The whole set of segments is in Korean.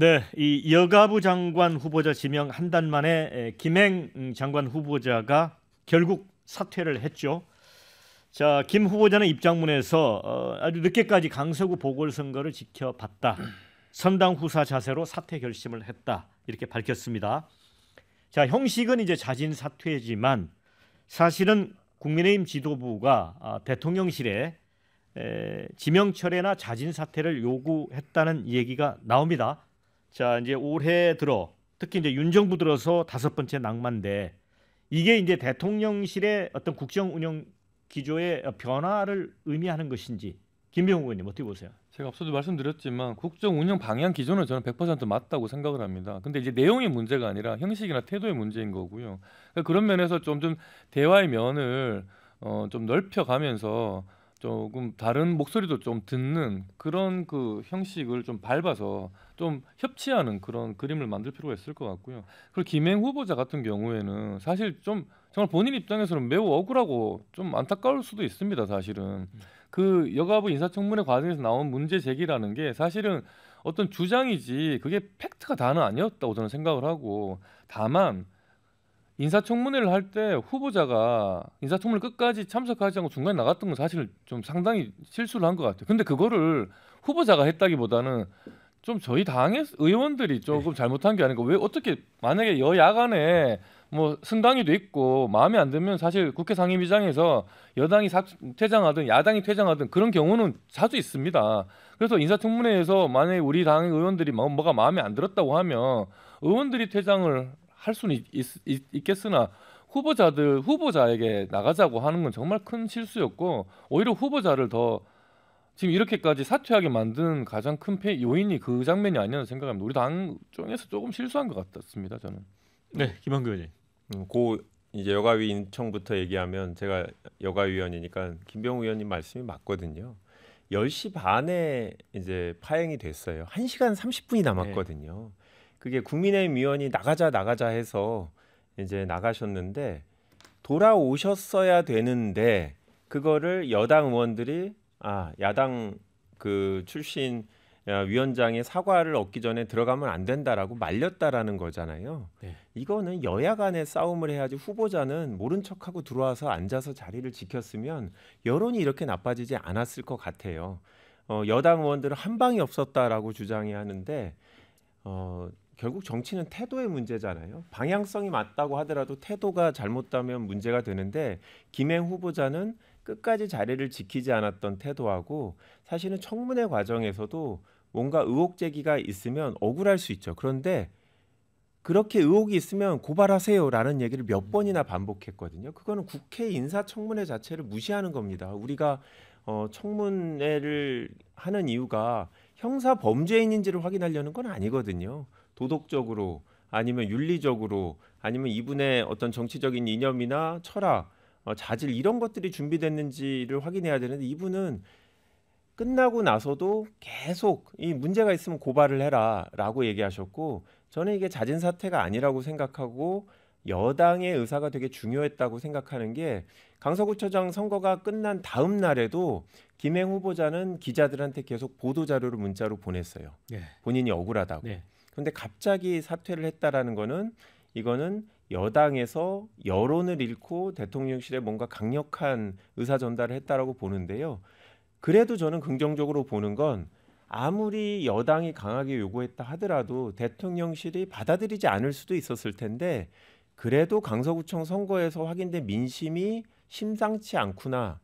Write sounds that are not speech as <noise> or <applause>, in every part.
네, 이 여가부 장관 후보자 지명 한 달 만에 김행 음, 장관 후보자가 결국 사퇴를 했죠. 자, 김 후보자는 입장문에서 어, 아주 늦게까지 강서구 보궐선거를 지켜봤다. 선당 후사 자세로 사퇴 결심을 했다. 이렇게 밝혔습니다. 자, 형식은 이제 자진 사퇴지만 사실은 국민의힘 지도부가 아, 대통령실에 지명 철회나 자진 사퇴를 요구했다는 얘기가 나옵니다. 자 이제 올해 들어 특히 이제 윤정부 들어서 다섯 번째 낭만데 이게 이제 대통령실의 어떤 국정 운영 기조의 변화를 의미하는 것인지 김병욱 의원님 어떻게 보세요? 제가 앞서도 말씀드렸지만 국정 운영 방향 기조는 저는 100% 맞다고 생각을 합니다. 근데 이제 내용이 문제가 아니라 형식이나 태도의 문제인 거고요. 그러니까 그런 면에서 좀 좀 대화의 면을 어, 좀 넓혀가면서 조금 다른 목소리도 좀 듣는 그런 그 형식을 좀 밟아서 좀 협치하는 그런 그림을 만들 필요가 있을 것 같고요. 그리고 김행 후보자 같은 경우에는 사실 좀 정말 본인 입장에서는 매우 억울하고 좀 안타까울 수도 있습니다. 사실은 음. 그 여가부 인사청문회 과정에서 나온 문제 제기라는 게 사실은 어떤 주장이지 그게 팩트가 다는 아니었다고 저는 생각을 하고 다만 인사청문회를 할 때 후보자가 인사청문회 끝까지 참석하지 않고 중간에 나갔던 건 사실 좀 상당히 실수를 한 것 같아요. 근데 그거를 후보자가 했다기보다는 좀 저희 당의 의원들이 조금 네. 잘못한 게 아닌가. 왜 어떻게 만약에 여야 간에 뭐 승당이도 있고 마음에 안 들면 사실 국회 상임위장에서 여당이 삭, 퇴장하든 야당이 퇴장하든 그런 경우는 자주 있습니다. 그래서 인사청문회에서 만약에 우리 당 의원들이 뭐, 뭐가 마음에 안 들었다고 하면 의원들이 퇴장을 할 수는 있, 있, 있겠으나 후보자들 후보자에게 나가자고 하는 건 정말 큰 실수였고 오히려 후보자를 더 지금 이렇게까지 사퇴하게 만든 가장 큰 요인이 그 장면이 아니라는 생각합니다. 우리 당 쪽에서 조금 실수한 것 같았습니다. 저는. 네, 김한규 의원님. 음, 고 이제 여가위 인청부터 얘기하면 제가 여가위원이니까 김병우 의원님 말씀이 맞거든요. 10시 반에 이제 파행이 됐어요. 1시간 30분이 남았거든요. 네. 그게 국민의힘 의원이 나가자 나가자 해서 이제 나가셨는데 돌아오셨어야 되는데 그거를 여당 의원들이 아 야당 그 출신 어, 위원장의 사과를 얻기 전에 들어가면 안 된다라고 말렸다라는 거잖아요. 네. 이거는 여야 간의 싸움을 해야지 후보자는 모른 척하고 들어와서 앉아서 자리를 지켰으면 여론이 이렇게 나빠지지 않았을 것 같아요. 어, 여당 의원들은 한 방이 없었다라고 주장해 하는데 어, 결국 정치는 태도의 문제잖아요. 방향성이 맞다고 하더라도 태도가 잘못되면 문제가 되는데 김행 후보자는 끝까지 자리를 지키지 않았던 태도하고 사실은 청문회 과정에서도 뭔가 의혹 제기가 있으면 억울할 수 있죠. 그런데 그렇게 의혹이 있으면 고발하세요라는 얘기를 몇 음. 번이나 반복했거든요. 그거는 국회 인사청문회 자체를 무시하는 겁니다. 우리가 어, 청문회를 하는 이유가 형사 범죄인인지를 확인하려는 건 아니거든요. 도덕적으로 아니면 윤리적으로 아니면 이분의 어떤 정치적인 이념이나 철학, 어, 자질 이런 것들이 준비됐는지를 확인해야 되는데 이분은 끝나고 나서도 계속 이 문제가 있으면 고발을 해라라고 얘기하셨고 저는 이게 자진 사퇴가 아니라고 생각하고 여당의 의사가 되게 중요했다고 생각하는 게 강서구청장 선거가 끝난 다음 날에도 김행 후보자는 기자들한테 계속 보도 자료를 문자로 보냈어요. 네. 본인이 억울하다고. 네. 그런데 갑자기 사퇴를 했다라는 거는 이거는 여당에서 여론을 잃고 대통령실에 뭔가 강력한 의사 전달을 했다라고 보는데요. 그래도 저는 긍정적으로 보는 건 아무리 여당이 강하게 요구했다 하더라도 대통령실이 받아들이지 않을 수도 있었을 텐데 그래도 강서구청 선거에서 확인된 민심이 심상치 않구나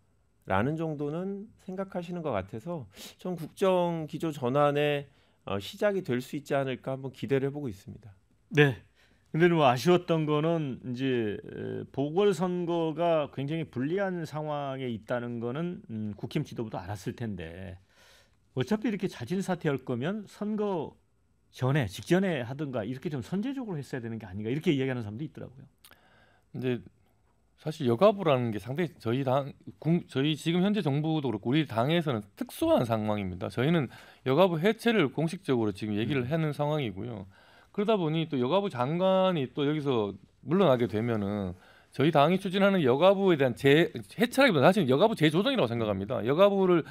라는 정도는 생각하시는 것 같아서 전 국정 기조 전환에 어, 시작이 될 수 있지 않을까 한번 기대를 해보고 있습니다. 네. 근데 뭐 아쉬웠던 거는 이제 보궐 선거가 굉장히 불리한 상황에 있다는 거는 음, 국힘 지도부도 알았을 텐데 어차피 이렇게 자진 사퇴할 거면 선거 전에 직전에 하든가 이렇게 좀 선제적으로 했어야 되는 게 아닌가 이렇게 이야기하는 사람도 있더라고요. 근데 사실 여가부라는 게 상당히 저희 당 저희 지금 현재 정부도 그렇고 우리 당에서는 특수한 상황입니다. 저희는 여가부 해체를 공식적으로 지금 얘기를 네. 하는 상황이고요. 그러다 보니 또 여가부 장관이 또 여기서 물러나게 되면은 저희 당이 추진하는 여가부에 대한 재 해체라기보다 사실 여가부 재조정이라고 생각합니다. 여가부를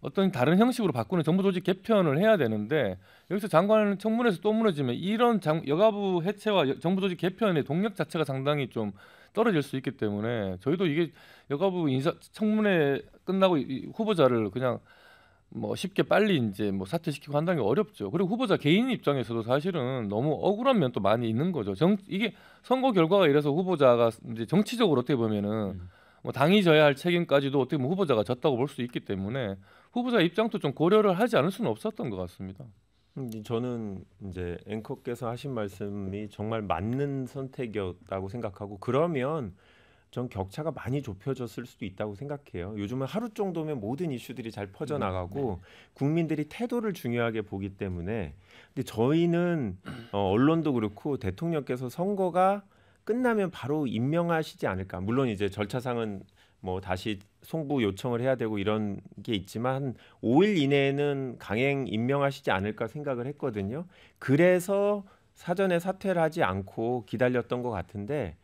어떤 다른 형식으로 바꾸는 정부 조직 개편을 해야 되는데 여기서 장관 은 청문회에서 또 무너지면 이런 장, 여가부 해체와 정부 조직 개편의 동력 자체가 상당히 좀 떨어질 수 있기 때문에 저희도 이게 여가부 인사 청문회 끝나고 이 후보자를 그냥 뭐 쉽게 빨리 이제 뭐 사퇴시키고 한다는 게 어렵죠. 그리고 후보자 개인 입장에서도 사실은 너무 억울한 면도 많이 있는 거죠. 정 이게 선거 결과가 이래서 후보자가 이제 정치적으로 어떻게 보면은 음. 뭐 당이 져야 할 책임까지도 어떻게 보면 후보자가 졌다고 볼 수 있기 때문에 후보자 입장도 좀 고려를 하지 않을 수는 없었던 것 같습니다. 저는 이제 앵커께서 하신 말씀이 정말 맞는 선택이었다고 생각하고 그러면 전 격차가 많이 좁혀졌을 수도 있다고 생각해요. 요즘은 하루 정도면 모든 이슈들이 잘 퍼져나가고 음, 네. 국민들이 태도를 중요하게 보기 때문에 근데 저희는 어, 언론도 그렇고 대통령께서 선거가 끝나면 바로 임명하시지 않을까. 물론 이제 절차상은 뭐 다시 송부 요청을 해야 되고 이런 게 있지만 5일 이내에는 강행 임명하시지 않을까 생각을 했거든요. 그래서 사전에 사퇴를 하지 않고 기다렸던 것 같은데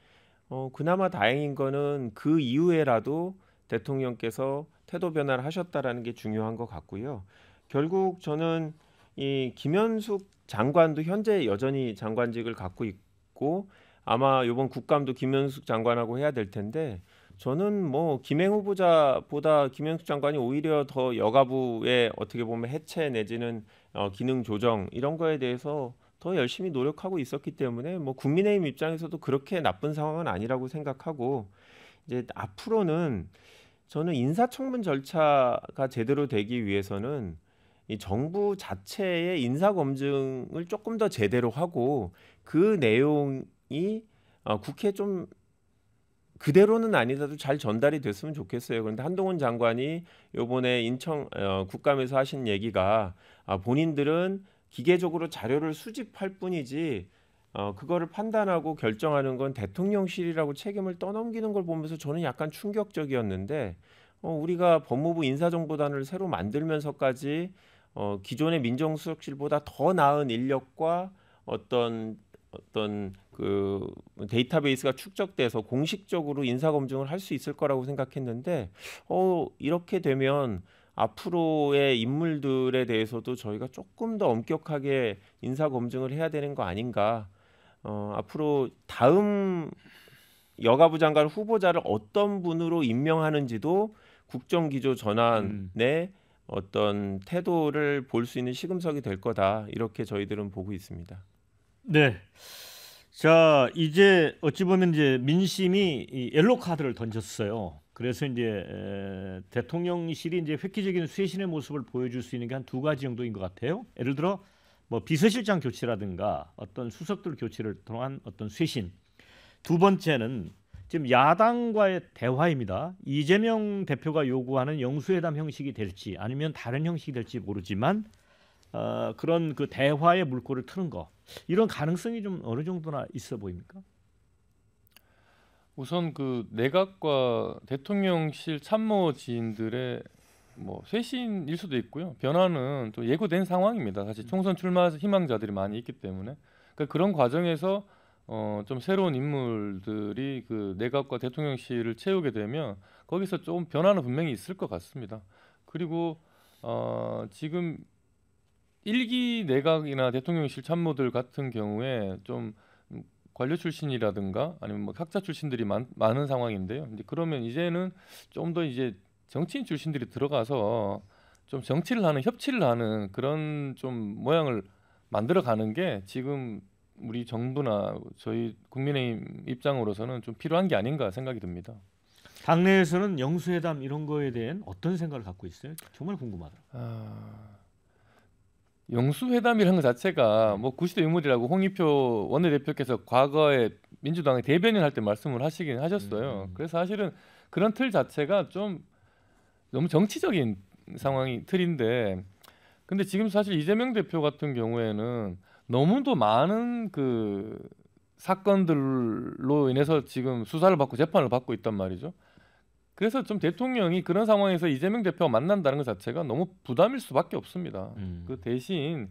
어, 그나마 다행인 거는 그 이후에라도 대통령께서 태도 변화를 하셨다라는 게 중요한 것 같고요. 결국 저는 이 김현숙 장관도 현재 여전히 장관직을 갖고 있고 아마 이번 국감도 김현숙 장관하고 해야 될 텐데 저는 뭐 김행 후보자보다 김영숙 장관이 오히려 더 여가부의 어떻게 보면 해체 내지는 어, 기능 조정 이런 거에 대해서 더 열심히 노력하고 있었기 때문에 뭐 국민의힘 입장에서도 그렇게 나쁜 상황은 아니라고 생각하고 이제 앞으로는 저는 인사청문 절차가 제대로 되기 위해서는 이 정부 자체의 인사 검증을 조금 더 제대로 하고 그 내용이 어, 국회 좀 그대로는 아니더라도 잘 전달이 됐으면 좋겠어요. 그런데 한동훈 장관이 요번에 인천 어, 국감에서 하신 얘기가 아, 본인들은 기계적으로 자료를 수집할 뿐이지 어, 그거를 판단하고 결정하는 건 대통령실이라고 책임을 떠넘기는 걸 보면서 저는 약간 충격적이었는데 어, 우리가 법무부 인사정보단을 새로 만들면서까지 어, 기존의 민정수석실보다 더 나은 인력과 어떤 어떤 그 데이터베이스가 축적돼서 공식적으로 인사 검증을 할 수 있을 거라고 생각했는데 어 이렇게 되면 앞으로의 인물들에 대해서도 저희가 조금 더 엄격하게 인사 검증을 해야 되는 거 아닌가 어 앞으로 다음 여가부 장관 후보자를 어떤 분으로 임명하는지도 국정 기조 전환의 음. 어떤 태도를 볼 수 있는 시금석이 될 거다 이렇게 저희들은 보고 있습니다. 네. 자 이제 어찌 보면 이제 민심이 이 옐로 카드를 던졌어요. 그래서 이제 에, 대통령실이 이제 획기적인 쇄신의 모습을 보여줄 수 있는 게 한 두 가지 정도인 것 같아요. 예를 들어 뭐 비서실장 교체라든가 어떤 수석들 교체를 통한 어떤 쇄신. 두 번째는 지금 야당과의 대화입니다. 이재명 대표가 요구하는 영수회담 형식이 될지 아니면 다른 형식이 될지 모르지만 어, 그런 그 대화의 물꼬를 트는 거 이런 가능성이 좀 어느 정도나 있어 보입니까? 우선 그 내각과 대통령실 참모진들의 뭐 쇄신일 수도 있고요. 변화는 또 예고된 상황입니다. 사실 총선 출마 희망자들이 많이 있기 때문에 그러니까 그런 과정에서 어, 좀 새로운 인물들이 그 내각과 대통령실을 채우게 되면 거기서 조 변화는 분명히 있을 것 같습니다. 그리고 어, 지금 일기 내각이나 대통령실 참모들 같은 경우에 좀 관료 출신이라든가 아니면 뭐 학자 출신들이 많, 많은 상황인데요. 이제 그러면 이제는 좀 더 이제 정치인 출신들이 들어가서 좀 정치를 하는 협치를 하는 그런 좀 모양을 만들어 가는 게 지금 우리 정부나 저희 국민의힘 입장으로서는 좀 필요한 게 아닌가 생각이 듭니다. 당내에서는 영수회담 이런 거에 대한 어떤 생각을 갖고 있어요? 정말 궁금하더 아... 영수회담이라는 것 자체가 뭐구시대 유물이라고 홍의표 원내대표께서 과거에 민주당의 대변인 할 때 말씀을 하시긴 하셨어요. 음, 음. 그래서 사실은 그런 틀 자체가 좀 너무 정치적인 상황이 틀인데 근데 지금 사실 이재명 대표 같은 경우에는 너무도 많은 그 사건들로 인해서 지금 수사를 받고 재판을 받고 있단 말이죠. 그래서 좀 대통령이 그런 상황에서 이재명 대표 만난다는 것 자체가 너무 부담일 수밖에 없습니다. 음. 그 대신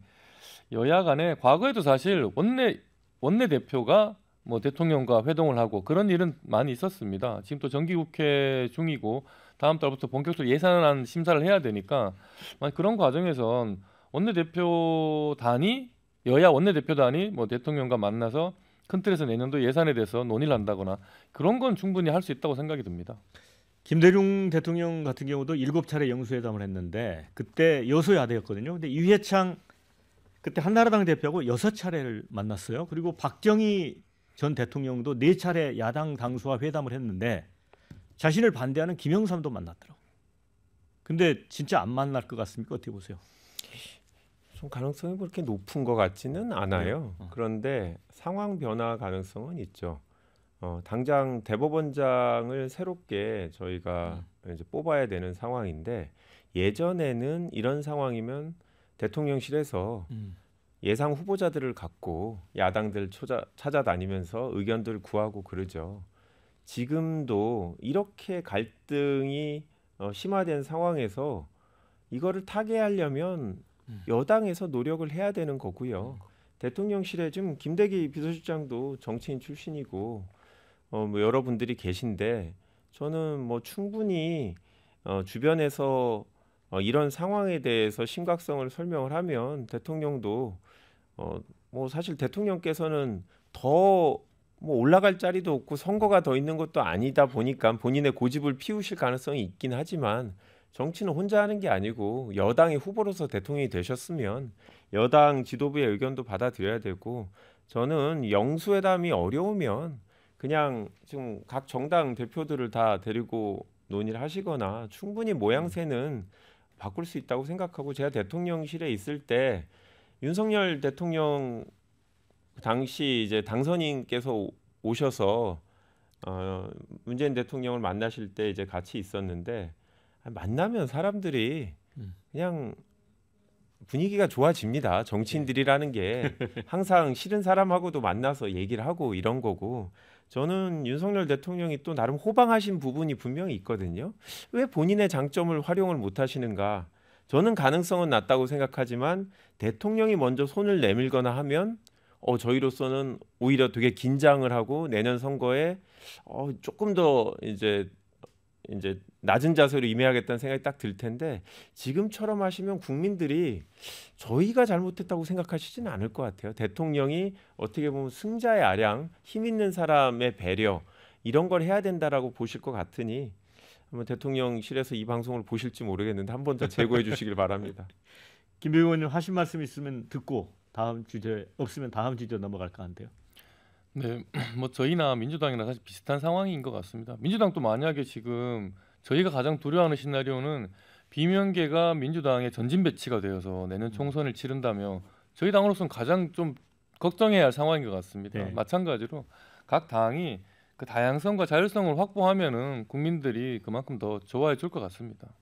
여야 간에 과거에도 사실 원내 원내 대표가 뭐 대통령과 회동을 하고 그런 일은 많이 있었습니다. 지금 또 정기국회 중이고 다음 달부터 본격적으로 예산안 심사를 해야 되니까 그런 과정에선 원내 대표단이 여야 원내 대표단이 뭐 대통령과 만나서 큰 틀에서 내년도 예산에 대해서 논의를 한다거나 그런 건 충분히 할 수 있다고 생각이 듭니다. 김대중 대통령 같은 경우도 일곱 차례 영수회담을 했는데 그때 여소야대였거든요. 근데 유해창 그때 한나라당 대표하고 여섯 차례를 만났어요. 그리고 박정희 전 대통령도 네 차례 야당 당수와 회담을 했는데 자신을 반대하는 김영삼도 만났더라고. 근데 진짜 안 만날 것 같습니까? 어떻게 보세요? 좀 가능성이 그렇게 높은 것 같지는 않아요. 네. 어. 그런데 상황 변화 가능성은 있죠. 어, 당장 대법원장을 새롭게 저희가 음. 이제 뽑아야 되는 상황인데 예전에는 이런 상황이면 대통령실에서 음. 예상 후보자들을 갖고 야당들 초자, 찾아다니면서 의견들 구하고 그러죠. 지금도 이렇게 갈등이 어, 심화된 상황에서 이거를 타개하려면 음. 여당에서 노력을 해야 되는 거고요. 음. 대통령실에 지금 김대기 비서실장도 정치인 출신이고 어, 뭐 여러분들이 계신데 저는 뭐 충분히 어, 주변에서 어, 이런 상황에 대해서 심각성을 설명을 하면 대통령도 어, 뭐 사실 대통령께서는 더 뭐 올라갈 자리도 없고 선거가 더 있는 것도 아니다 보니까 본인의 고집을 피우실 가능성이 있긴 하지만 정치는 혼자 하는 게 아니고 여당의 후보로서 대통령이 되셨으면 여당 지도부의 의견도 받아들여야 되고 저는 영수회담이 어려우면 그냥 지금 각 정당 대표들을 다 데리고 논의를 하시거나 충분히 모양새는 바꿀 수 있다고 생각하고 제가 대통령실에 있을 때 윤석열 대통령 당시 이제 당선인께서 오셔서 어 문재인 대통령을 만나실 때 이제 같이 있었는데 만나면 사람들이 음. 그냥 분위기가 좋아집니다. 정치인들이라는 게 네. 항상 싫은 사람하고도 만나서 얘기를 하고 이런 거고 저는 윤석열 대통령이 또 나름 호방하신 부분이 분명히 있거든요. 왜 본인의 장점을 활용을 못 하시는가? 저는 가능성은 낮다고 생각하지만 대통령이 먼저 손을 내밀거나 하면 어, 저희로서는 오히려 되게 긴장을 하고 내년 선거에 어, 조금 더 이제 이제 낮은 자세로 임해야겠다는 생각이 딱 들 텐데 지금처럼 하시면 국민들이 저희가 잘못했다고 생각하시지는 않을 것 같아요. 대통령이 어떻게 보면 승자의 아량, 힘 있는 사람의 배려 이런 걸 해야 된다라고 보실 것 같으니 한번 대통령실에서 이 방송을 보실지 모르겠는데 한번더 제고해 주시길 바랍니다. <laughs> 김병원님 하신 말씀 있으면 듣고 다음 주제 없으면 다음 주제 넘어갈까 한데요. 네, <clears throat> 뭐 저희나 민주당이나 사실 비슷한 상황인 것 같습니다. 민주당도 만약에 지금 저희가 가장 두려워하는 시나리오는 비명계가 민주당의 전진 배치가 되어서 내년 음. 총선을 치른다면 저희 당으로서는 가장 좀 걱정해야 할 상황인 것 같습니다. 네. 마찬가지로 각 당이 그 다양성과 자율성을 확보하면은 국민들이 그만큼 더 좋아해 줄 것 같습니다.